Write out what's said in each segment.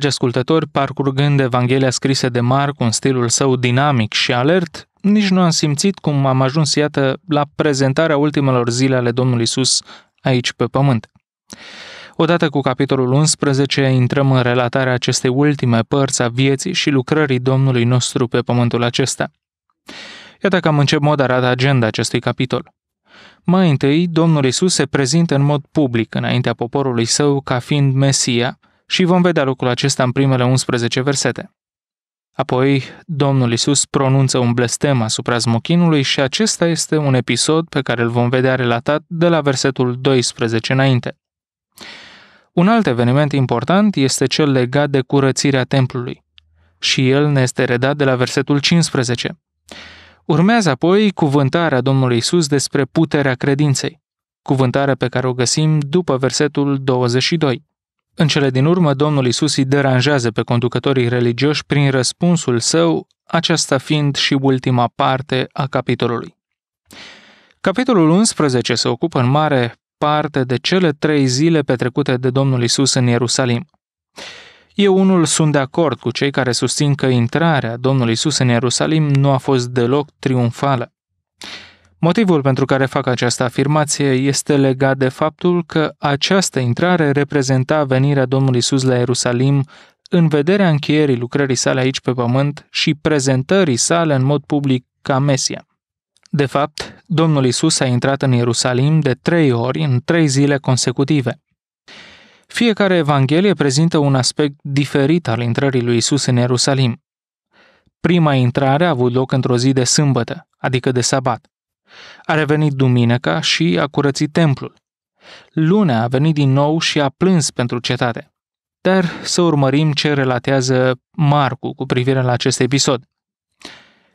Dragi ascultători, parcurgând Evanghelia scrisă de Marcu în stilul său dinamic și alert, nici nu am simțit cum am ajuns, iată, la prezentarea ultimelor zile ale Domnului Isus aici pe pământ. Odată cu capitolul 11, intrăm în relatarea acestei ultime părți a vieții și lucrării Domnului nostru pe pământul acesta. Iată că am început mod arată agenda acestui capitol. Mai întâi, Domnul Isus se prezintă în mod public înaintea poporului său ca fiind Mesia, și vom vedea lucrul acesta în primele 11 versete. Apoi, Domnul Isus pronunță un blestem asupra zmochinului și acesta este un episod pe care îl vom vedea relatat de la versetul 12 înainte. Un alt eveniment important este cel legat de curățirea templului și el ne este redat de la versetul 15. Urmează apoi cuvântarea Domnului Isus despre puterea credinței, cuvântarea pe care o găsim după versetul 22. În cele din urmă, Domnul Isus îi deranjează pe conducătorii religioși prin răspunsul său, aceasta fiind și ultima parte a capitolului. Capitolul 11 se ocupă în mare parte de cele trei zile petrecute de Domnul Isus în Ierusalim. Eu unul sunt de acord cu cei care susțin că intrarea Domnului Isus în Ierusalim nu a fost deloc triumfală. Motivul pentru care fac această afirmație este legat de faptul că această intrare reprezenta venirea Domnului Isus la Ierusalim în vederea încheierii lucrării sale aici pe pământ și prezentării sale în mod public ca Mesia. De fapt, Domnul Isus a intrat în Ierusalim de trei ori în trei zile consecutive. Fiecare evanghelie prezintă un aspect diferit al intrării lui Isus în Ierusalim. Prima intrare a avut loc într-o zi de sâmbătă, adică de sabat. A revenit duminica și a curățit templul. Lunea a venit din nou și a plâns pentru cetate. Dar să urmărim ce relatează Marcu cu privire la acest episod.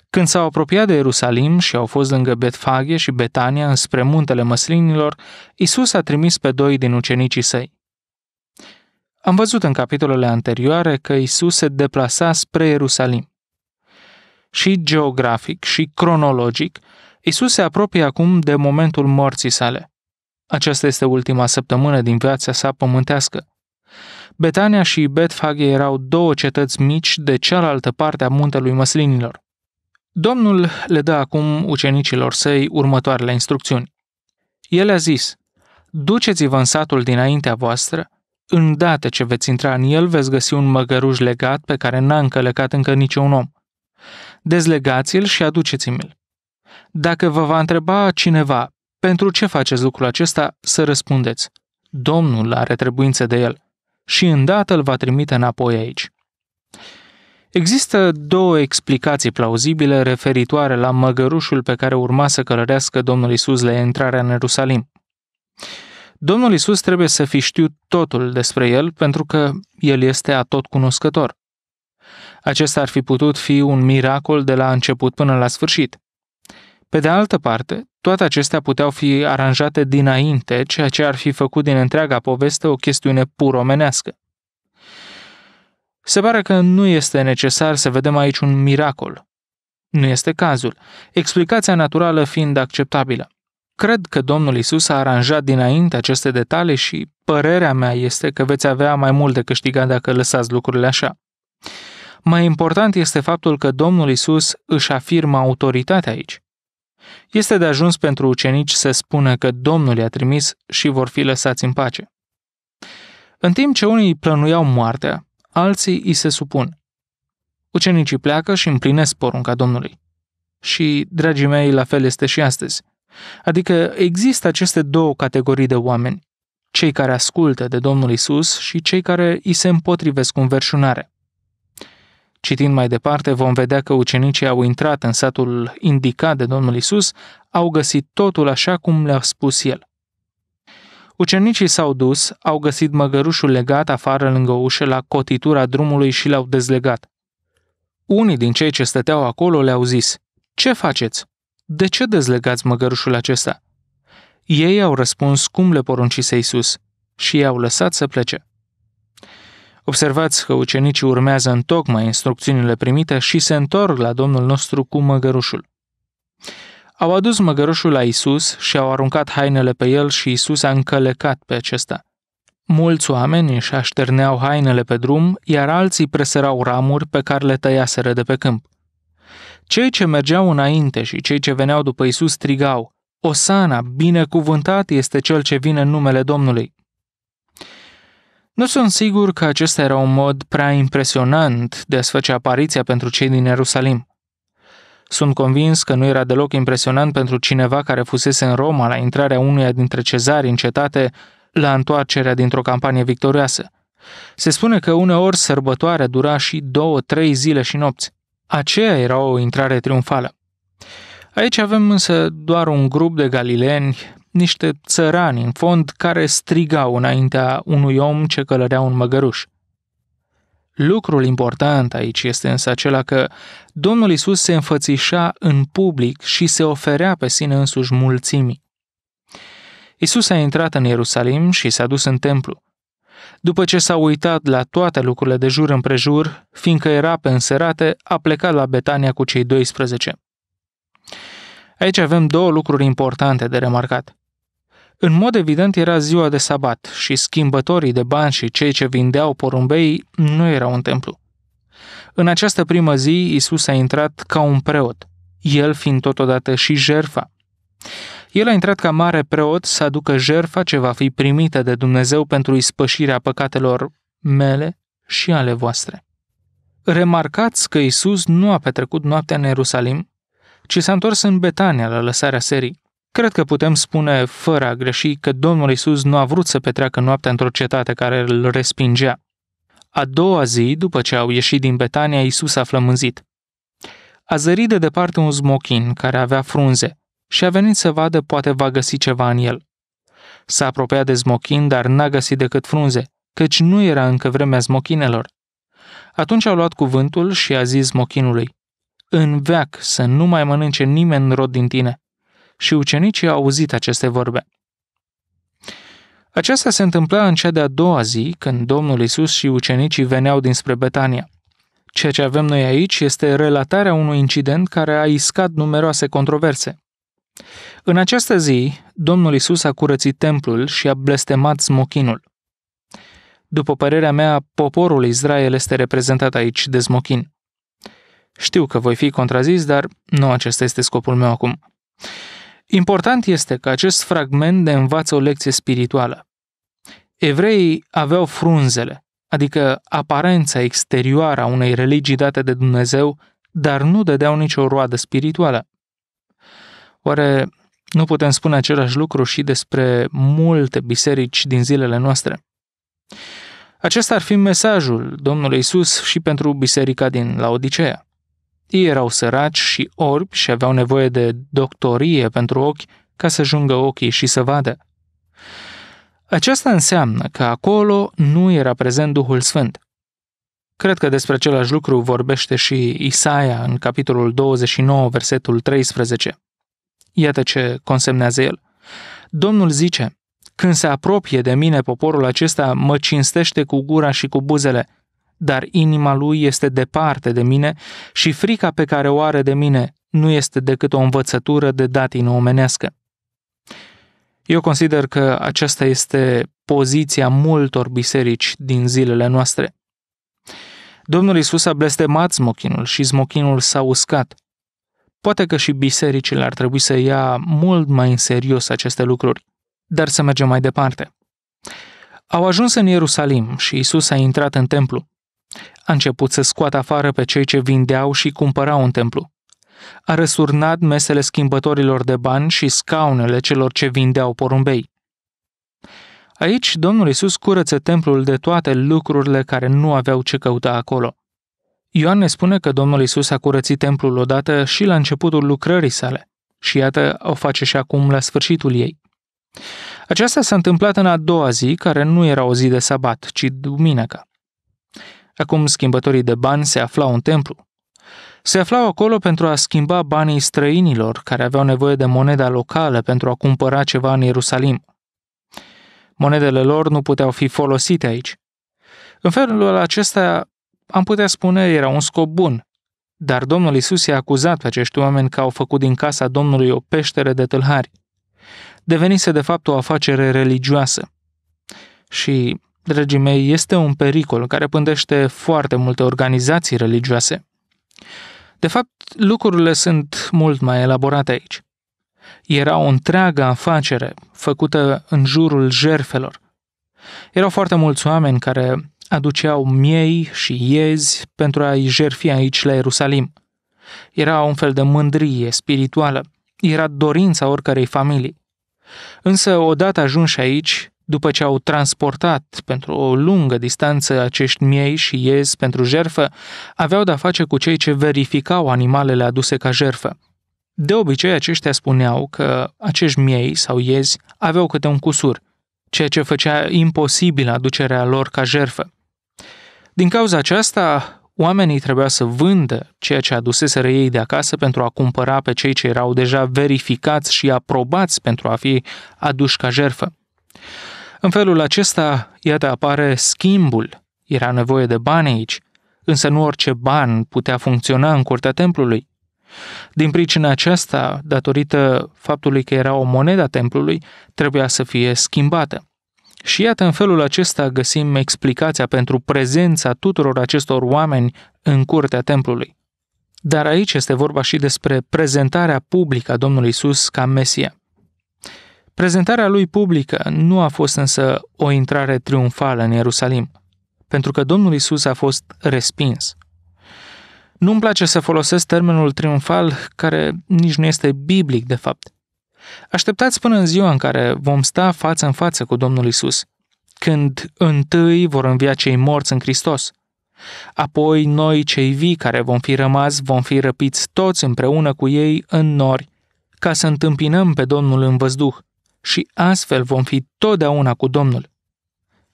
Când s-au apropiat de Ierusalim și au fost lângă Betfaghe și Betania înspre muntele măslinilor, Isus a trimis pe doi din ucenicii săi. Am văzut în capitolele anterioare că Isus se deplasa spre Ierusalim. Și geografic și cronologic, Isus se apropie acum de momentul morții sale. Aceasta este ultima săptămână din viața sa pământească. Betania și Betfage erau două cetăți mici de cealaltă parte a muntelui măslinilor. Domnul le dă acum ucenicilor săi următoarele instrucțiuni. El a zis, duceți-vă în satul dinaintea voastră, îndată ce veți intra în el veți găsi un măgăruș legat pe care n-a încălecat încă niciun om. Dezlegați-l și aduceți-mi-l. Dacă vă va întreba cineva pentru ce faceți lucrul acesta, să răspundeți. Domnul are trebuință de el și îndată îl va trimite înapoi aici. Există două explicații plauzibile referitoare la măgărușul pe care urma să călărească Domnul Isus la intrarea în Ierusalim. Domnul Isus trebuie să fi știut totul despre el pentru că el este atot cunoscător. Acesta ar fi putut fi un miracol de la început până la sfârșit. Pe de altă parte, toate acestea puteau fi aranjate dinainte, ceea ce ar fi făcut din întreaga poveste o chestiune pur omenească. Se pare că nu este necesar să vedem aici un miracol. Nu este cazul, explicația naturală fiind acceptabilă. Cred că Domnul Isus a aranjat dinainte aceste detalii și părerea mea este că veți avea mai mult de câștigat dacă lăsați lucrurile așa. Mai important este faptul că Domnul Isus își afirmă autoritatea aici. Este de ajuns pentru ucenici să spună că Domnul i-a trimis și vor fi lăsați în pace. În timp ce unii plănuiau moartea, alții îi se supun. Ucenicii pleacă și împlinesc porunca Domnului. Și, dragii mei, la fel este și astăzi. Adică există aceste două categorii de oameni, cei care ascultă de Domnul Isus și cei care îi se împotrivesc cu înverșunarea. Citind mai departe, vom vedea că ucenicii au intrat în satul indicat de Domnul Isus, au găsit totul așa cum le-a spus el. Ucenicii s-au dus, au găsit măgărușul legat afară lângă ușă la cotitura drumului și l-au dezlegat. Unii din cei ce stăteau acolo le-au zis, Ce faceți? De ce dezlegați măgărușul acesta?" Ei au răspuns cum le poruncise Isus și i-au lăsat să plece. Observați că ucenicii urmează în tocmai instrucțiunile primite și se întorc la Domnul nostru cu măgărușul. Au adus măgărușul la Isus și au aruncat hainele pe el și Isus a încălecat pe acesta. Mulți oameni își așterneau hainele pe drum, iar alții presărau ramuri pe care le tăiaseră de pe câmp. Cei ce mergeau înainte și cei ce veneau după Isus strigau, Osana, binecuvântat este cel ce vine în numele Domnului. Nu sunt sigur că acesta era un mod prea impresionant de a-ți face apariția pentru cei din Ierusalim. Sunt convins că nu era deloc impresionant pentru cineva care fusese în Roma la intrarea unuia dintre cezari în cetate la întoarcerea dintr-o campanie victorioasă. Se spune că uneori sărbătoarea dura și două, trei zile și nopți. Aceea era o intrare triumfală. Aici avem însă doar un grup de galileeni niște țărani în fond care strigau înaintea unui om ce călărea un măgăruș. Lucrul important aici este însă acela că Domnul Isus se înfățișa în public și se oferea pe sine însuși mulțimii. Isus a intrat în Ierusalim și s-a dus în templu. După ce s-a uitat la toate lucrurile de jur împrejur, fiindcă era pe înserate, a plecat la Betania cu cei 12. Aici avem două lucruri importante de remarcat. În mod evident era ziua de sabat și schimbătorii de bani și cei ce vindeau porumbei nu erau în templu. În această primă zi, Isus a intrat ca un preot, el fiind totodată și jerfa. El a intrat ca mare preot să aducă jerfa ce va fi primită de Dumnezeu pentru ispășirea păcatelor mele și ale voastre. Remarcați că Isus nu a petrecut noaptea în Ierusalim, ci s-a întors în Betania la lăsarea serii. Cred că putem spune, fără a greși, că Domnul Isus nu a vrut să petreacă noaptea într-o cetate care îl respingea. A doua zi, după ce au ieșit din Betania, Isus a flămânzit. A zărit de departe un smochin care avea frunze și a venit să vadă poate va găsi ceva în el. S-a apropiat de smochin, dar n-a găsit decât frunze, căci nu era încă vremea smochinelor. Atunci a luat cuvântul și a zis smochinului, În veac să nu mai mănânce nimeni rod din tine și ucenicii au auzit aceste vorbe. Aceasta se întâmpla în cea de-a doua zi, când Domnul Isus și ucenicii veneau dinspre Betania. Ceea ce avem noi aici este relatarea unui incident care a iscat numeroase controverse. În această zi, Domnul Isus a curățit templul și a blestemat smochinul. După părerea mea, poporul Israel este reprezentat aici de smochin. Știu că voi fi contrazis, dar nu acesta este scopul meu acum. Important este că acest fragment ne învață o lecție spirituală. Evreii aveau frunzele, adică aparența exterioară a unei religii date de Dumnezeu, dar nu dădeau nicio roadă spirituală. Oare nu putem spune același lucru și despre multe biserici din zilele noastre? Acesta ar fi mesajul Domnului Isus și pentru biserica din Laodicea. Ei erau săraci și orbi și aveau nevoie de doctorie pentru ochi ca să jungă ochii și să vadă. Aceasta înseamnă că acolo nu era prezent Duhul Sfânt. Cred că despre același lucru vorbește și Isaia în capitolul 29, versetul 13. Iată ce consemnează el. Domnul zice, când se apropie de mine poporul acesta, mă cinstește cu gura și cu buzele, dar inima lui este departe de mine și frica pe care o are de mine nu este decât o învățătură de datină omenească. Eu consider că aceasta este poziția multor biserici din zilele noastre. Domnul Isus a blestemat smochinul și smochinul s-a uscat. Poate că și bisericile ar trebui să ia mult mai în serios aceste lucruri, dar să mergem mai departe. Au ajuns în Ierusalim și Isus a intrat în templu a început să scoată afară pe cei ce vindeau și cumpărau un templu. A răsurnat mesele schimbătorilor de bani și scaunele celor ce vindeau porumbei. Aici, Domnul Isus curăță templul de toate lucrurile care nu aveau ce căuta acolo. Ioan ne spune că Domnul Isus a curățit templul odată și la începutul lucrării sale. Și iată, o face și acum la sfârșitul ei. Aceasta s-a întâmplat în a doua zi, care nu era o zi de sabat, ci duminica. Acum schimbătorii de bani se aflau în templu. Se aflau acolo pentru a schimba banii străinilor care aveau nevoie de moneda locală pentru a cumpăra ceva în Ierusalim. Monedele lor nu puteau fi folosite aici. În felul acesta, am putea spune, era un scop bun, dar Domnul Isus i-a acuzat pe acești oameni că au făcut din casa Domnului o peștere de tâlhari. Devenise de fapt o afacere religioasă. Și dragii mei, este un pericol care pândește foarte multe organizații religioase. De fapt, lucrurile sunt mult mai elaborate aici. Era o întreagă afacere făcută în jurul jerfelor. Erau foarte mulți oameni care aduceau miei și iezi pentru a-i jerfi aici la Ierusalim. Era un fel de mândrie spirituală, era dorința oricărei familii. Însă, odată ajunși aici, după ce au transportat pentru o lungă distanță acești miei și iezi pentru jerfă, aveau de-a face cu cei ce verificau animalele aduse ca jerfă. De obicei, aceștia spuneau că acești miei sau iezi aveau câte un cusur, ceea ce făcea imposibil aducerea lor ca jerfă. Din cauza aceasta, oamenii trebuia să vândă ceea ce aduseseră ei de acasă pentru a cumpăra pe cei ce erau deja verificați și aprobați pentru a fi aduși ca jerfă. În felul acesta, iată, apare schimbul. Era nevoie de bani aici, însă nu orice ban putea funcționa în curtea templului. Din pricina aceasta, datorită faptului că era o monedă a templului, trebuia să fie schimbată. Și iată, în felul acesta găsim explicația pentru prezența tuturor acestor oameni în curtea templului. Dar aici este vorba și despre prezentarea publică a Domnului Isus ca Mesia. Prezentarea lui publică nu a fost însă o intrare triumfală în Ierusalim, pentru că Domnul Isus a fost respins. Nu-mi place să folosesc termenul triumfal, care nici nu este biblic, de fapt. Așteptați până în ziua în care vom sta față în față cu Domnul Isus, când întâi vor învia cei morți în Hristos. Apoi noi, cei vii care vom fi rămas, vom fi răpiți toți împreună cu ei în nori, ca să întâmpinăm pe Domnul în văzduh și astfel vom fi totdeauna cu Domnul.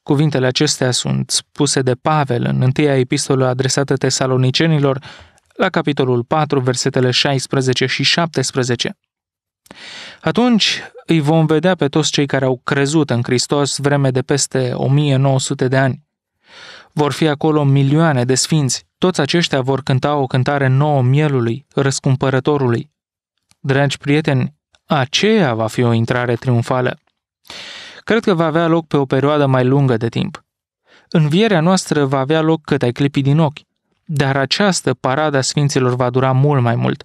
Cuvintele acestea sunt spuse de Pavel în întâia epistolă adresată tesalonicenilor, la capitolul 4, versetele 16 și 17. Atunci îi vom vedea pe toți cei care au crezut în Hristos vreme de peste 1900 de ani. Vor fi acolo milioane de sfinți. Toți aceștia vor cânta o cântare nouă mielului, răscumpărătorului. Dragi prieteni, aceea va fi o intrare triumfală. Cred că va avea loc pe o perioadă mai lungă de timp. Învierea noastră va avea loc cât ai clipi din ochi, dar această parada sfinților va dura mult mai mult.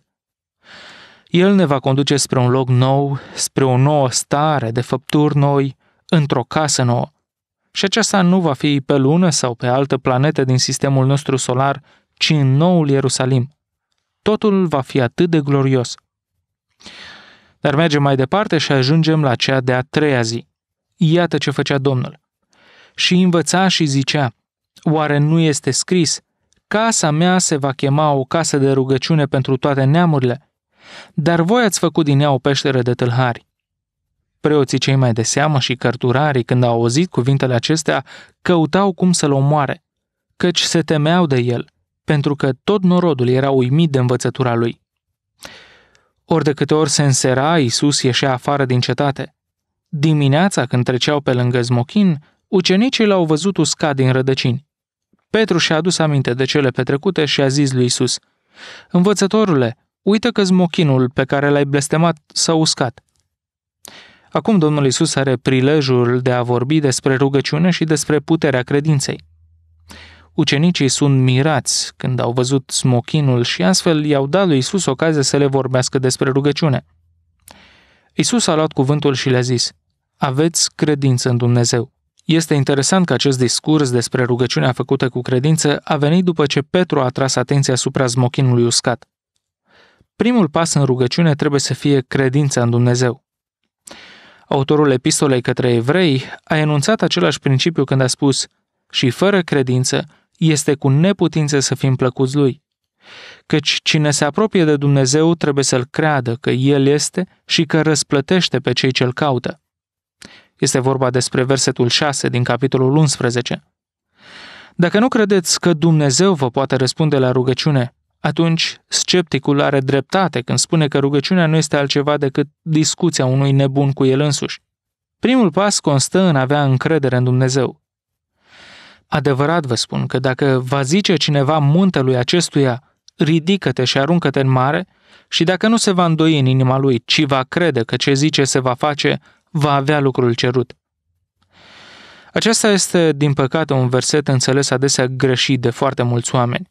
El ne va conduce spre un loc nou, spre o nouă stare de făpturi noi, într-o casă nouă. Și aceasta nu va fi pe lună sau pe altă planetă din sistemul nostru solar, ci în noul Ierusalim. Totul va fi atât de glorios. Dar mergem mai departe și ajungem la cea de-a treia zi. Iată ce făcea Domnul. Și învăța și zicea, oare nu este scris, casa mea se va chema o casă de rugăciune pentru toate neamurile, dar voi ați făcut din ea o peșteră de tâlhari. Preoții cei mai de seamă și cărturarii, când au auzit cuvintele acestea, căutau cum să-l omoare, căci se temeau de el, pentru că tot norodul era uimit de învățătura lui. Ori de câte ori se însera, Iisus ieșea afară din cetate. Dimineața, când treceau pe lângă Zmochin, ucenicii l-au văzut uscat din rădăcini. Petru și-a adus aminte de cele petrecute și a zis lui Iisus: Învățătorule, uită că zmochinul pe care l-ai blestemat s-a uscat. Acum Domnul Isus are prilejul de a vorbi despre rugăciune și despre puterea credinței. Ucenicii sunt mirați când au văzut smochinul și astfel i-au dat lui Isus ocazia să le vorbească despre rugăciune. Isus a luat cuvântul și le-a zis, aveți credință în Dumnezeu. Este interesant că acest discurs despre rugăciunea făcută cu credință a venit după ce Petru a tras atenția asupra smochinului uscat. Primul pas în rugăciune trebuie să fie credința în Dumnezeu. Autorul epistolei către evrei a enunțat același principiu când a spus și fără credință este cu neputință să fim plăcuți lui. Căci cine se apropie de Dumnezeu trebuie să-l creadă că El este și că răsplătește pe cei ce-l caută. Este vorba despre versetul 6 din capitolul 11. Dacă nu credeți că Dumnezeu vă poate răspunde la rugăciune, atunci scepticul are dreptate când spune că rugăciunea nu este altceva decât discuția unui nebun cu el însuși. Primul pas constă în a avea încredere în Dumnezeu. Adevărat vă spun că dacă va zice cineva muntelui acestuia, ridică-te și aruncă-te în mare, și dacă nu se va îndoi în inima lui, ci va crede că ce zice se va face, va avea lucrul cerut. Acesta este, din păcate, un verset înțeles adesea greșit de foarte mulți oameni.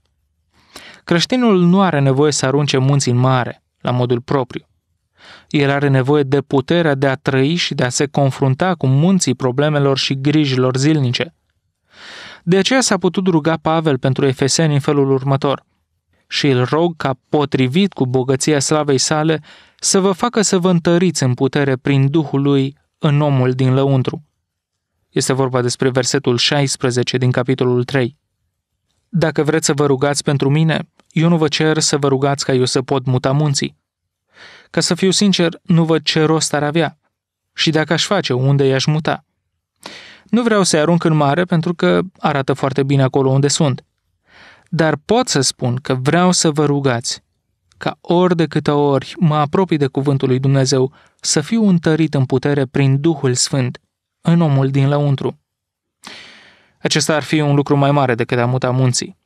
Creștinul nu are nevoie să arunce munții în mare, la modul propriu. El are nevoie de puterea de a trăi și de a se confrunta cu munții problemelor și grijilor zilnice – de aceea s-a putut ruga Pavel pentru Efeseni în felul următor. Și îl rog ca, potrivit cu bogăția slavei sale, să vă facă să vă întăriți în putere prin Duhul lui în omul din lăuntru. Este vorba despre versetul 16 din capitolul 3. Dacă vreți să vă rugați pentru mine, eu nu vă cer să vă rugați ca eu să pot muta munții. Ca să fiu sincer, nu văd ce rost ar avea. Și dacă aș face, unde i-aș muta? Nu vreau să-i arunc în mare pentru că arată foarte bine acolo unde sunt. Dar pot să spun că vreau să vă rugați ca ori de câte ori mă apropii de cuvântul lui Dumnezeu să fiu întărit în putere prin Duhul Sfânt în omul din lăuntru. Acesta ar fi un lucru mai mare decât a muta munții.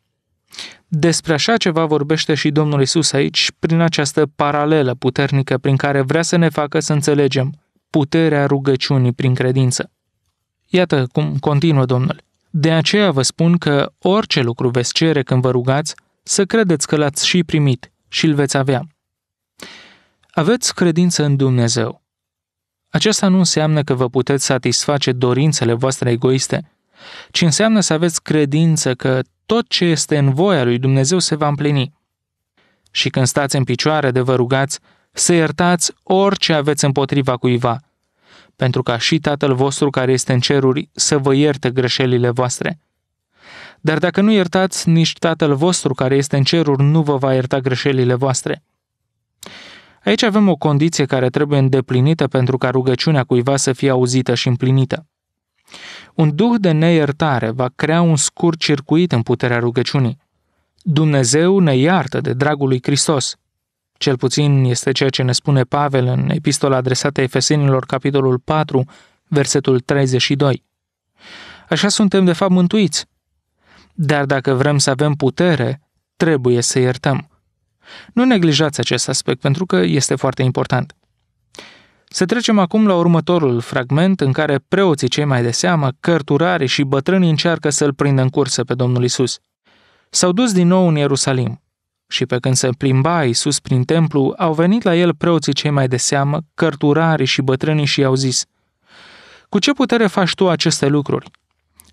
Despre așa ceva vorbește și Domnul Isus aici, prin această paralelă puternică prin care vrea să ne facă să înțelegem puterea rugăciunii prin credință. Iată cum continuă Domnul. De aceea vă spun că orice lucru veți cere când vă rugați, să credeți că l-ați și primit și îl veți avea. Aveți credință în Dumnezeu. Aceasta nu înseamnă că vă puteți satisface dorințele voastre egoiste, ci înseamnă să aveți credință că tot ce este în voia lui Dumnezeu se va împlini. Și când stați în picioare de vă rugați, să iertați orice aveți împotriva cuiva – pentru ca și Tatăl vostru care este în ceruri să vă ierte greșelile voastre. Dar dacă nu iertați, nici Tatăl vostru care este în ceruri nu vă va ierta greșelile voastre. Aici avem o condiție care trebuie îndeplinită pentru ca rugăciunea cuiva să fie auzită și împlinită. Un duh de neiertare va crea un scurt circuit în puterea rugăciunii. Dumnezeu ne iartă de dragul lui Hristos, cel puțin este ceea ce ne spune Pavel în epistola adresată Efesenilor, capitolul 4, versetul 32. Așa suntem de fapt mântuiți. Dar dacă vrem să avem putere, trebuie să iertăm. Nu neglijați acest aspect pentru că este foarte important. Să trecem acum la următorul fragment în care preoții cei mai de seamă, cărturarii și bătrânii încearcă să-l prindă în cursă pe Domnul Isus. S-au dus din nou în Ierusalim. Și pe când se plimba Iisus prin templu, au venit la el preoții cei mai de seamă, cărturarii și bătrânii și i-au zis, Cu ce putere faci tu aceste lucruri?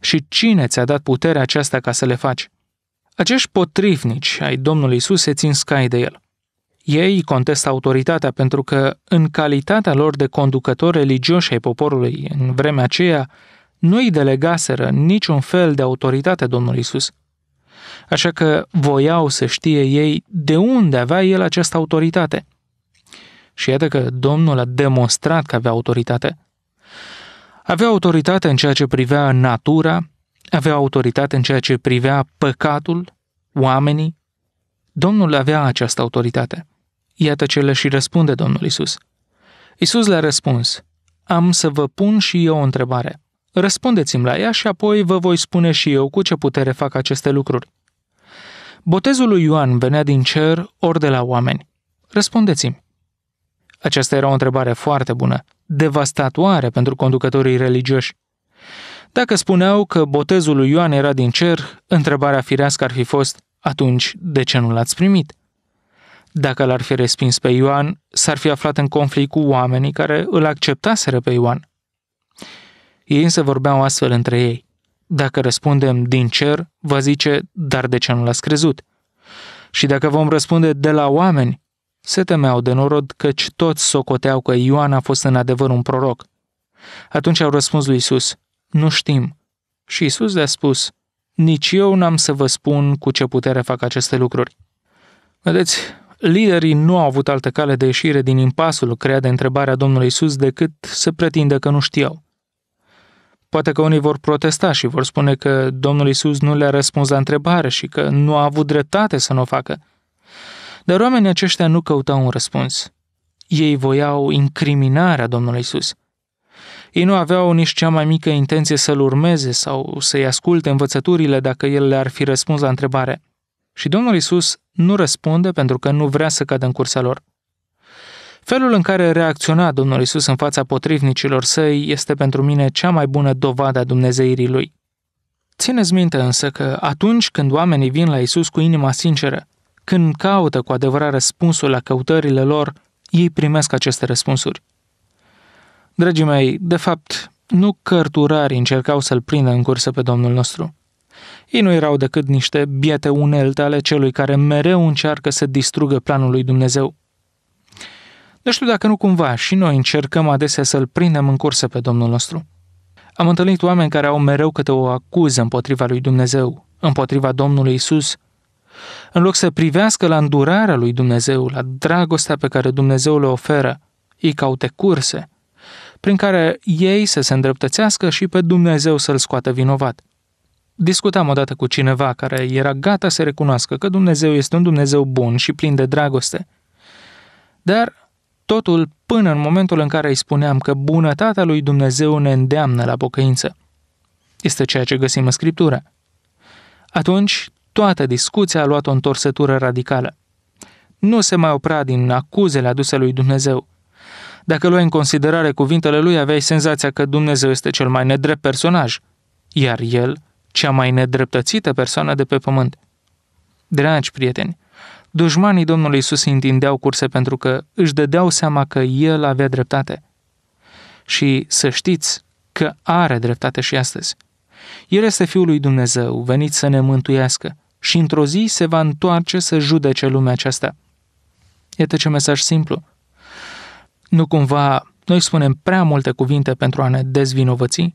Și cine ți-a dat puterea aceasta ca să le faci? Acești potrivnici ai Domnului Iisus se țin scai de el. Ei contestă autoritatea pentru că, în calitatea lor de conducători religioși ai poporului în vremea aceea, nu îi delegaseră niciun fel de autoritate Domnului Isus așa că voiau să știe ei de unde avea el această autoritate. Și iată că Domnul a demonstrat că avea autoritate. Avea autoritate în ceea ce privea natura, avea autoritate în ceea ce privea păcatul, oamenii. Domnul avea această autoritate. Iată ce le și răspunde Domnul Isus. Isus le-a răspuns, am să vă pun și eu o întrebare – Răspundeți-mi la ea și apoi vă voi spune și eu cu ce putere fac aceste lucruri. Botezul lui Ioan venea din cer ori de la oameni. Răspundeți-mi. Aceasta era o întrebare foarte bună, devastatoare pentru conducătorii religioși. Dacă spuneau că botezul lui Ioan era din cer, întrebarea firească ar fi fost, atunci de ce nu l-ați primit? Dacă l-ar fi respins pe Ioan, s-ar fi aflat în conflict cu oamenii care îl acceptaseră pe Ioan. Ei însă vorbeau astfel între ei. Dacă răspundem din cer, va zice, dar de ce nu l-ați crezut? Și dacă vom răspunde de la oameni, se temeau de norod căci toți socoteau că Ioan a fost în adevăr un proroc. Atunci au răspuns lui Isus, nu știm. Și Isus le-a spus, nici eu n-am să vă spun cu ce putere fac aceste lucruri. Vedeți, liderii nu au avut altă cale de ieșire din impasul creat de întrebarea Domnului Isus decât să pretindă că nu știau. Poate că unii vor protesta și vor spune că Domnul Isus nu le-a răspuns la întrebare și că nu a avut dreptate să nu o facă. Dar oamenii aceștia nu căutau un răspuns. Ei voiau incriminarea Domnului Isus. Ei nu aveau nici cea mai mică intenție să-l urmeze sau să-i asculte învățăturile dacă el le-ar fi răspuns la întrebare. Și Domnul Isus nu răspunde pentru că nu vrea să cadă în cursa lor. Felul în care reacționa Domnul Isus în fața potrivnicilor săi este pentru mine cea mai bună dovadă a Dumnezeirii lui. Țineți minte însă că atunci când oamenii vin la Isus cu inima sinceră, când caută cu adevărat răspunsul la căutările lor, ei primesc aceste răspunsuri. Dragii mei, de fapt, nu cărturarii încercau să-l prindă în cursă pe Domnul nostru. Ei nu erau decât niște biete unelte ale celui care mereu încearcă să distrugă planul lui Dumnezeu. Nu știu dacă nu cumva și noi încercăm adesea să-L prindem în cursă pe Domnul nostru. Am întâlnit oameni care au mereu câte o acuză împotriva lui Dumnezeu, împotriva Domnului Isus. În loc să privească la îndurarea lui Dumnezeu, la dragostea pe care Dumnezeu le oferă, ei caute curse, prin care ei să se îndreptățească și pe Dumnezeu să-l scoată vinovat. Discutam odată cu cineva care era gata să recunoască că Dumnezeu este un Dumnezeu bun și plin de dragoste, dar Totul până în momentul în care îi spuneam că bunătatea lui Dumnezeu ne îndeamnă la pocăință. Este ceea ce găsim în Scriptură. Atunci, toată discuția a luat o întorsătură radicală. Nu se mai opra din acuzele aduse lui Dumnezeu. Dacă luai în considerare cuvintele lui, aveai senzația că Dumnezeu este cel mai nedrept personaj, iar el, cea mai nedreptățită persoană de pe pământ. Dragi prieteni, Dușmanii Domnului Isus îi întindeau curse pentru că își dădeau seama că El avea dreptate. Și să știți că are dreptate și astăzi. El este Fiul lui Dumnezeu, venit să ne mântuiască și într-o zi se va întoarce să judece lumea aceasta. Iată ce mesaj simplu. Nu cumva noi spunem prea multe cuvinte pentru a ne dezvinovăți?